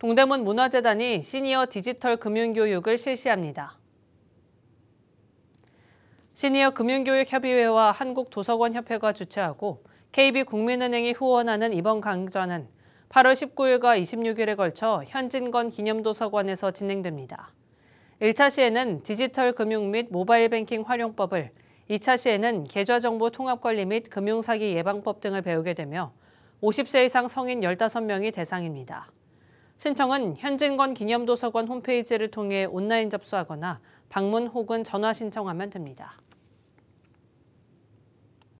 동대문 문화재단이 시니어 디지털 금융교육을 실시합니다. 시니어 금융교육협의회와 한국도서관협회가 주최하고 KB국민은행이 후원하는 이번 강좌는 8월 19일과 26일에 걸쳐 현진건 기념도서관에서 진행됩니다. 1차 시에는 디지털 금융 및 모바일 뱅킹 활용법을, 2차 시에는 계좌정보 통합관리 및 금융사기 예방법 등을 배우게 되며 50세 이상 성인 15명이 대상입니다. 신청은 현진건 기념도서관 홈페이지를 통해 온라인 접수하거나 방문 혹은 전화 신청하면 됩니다.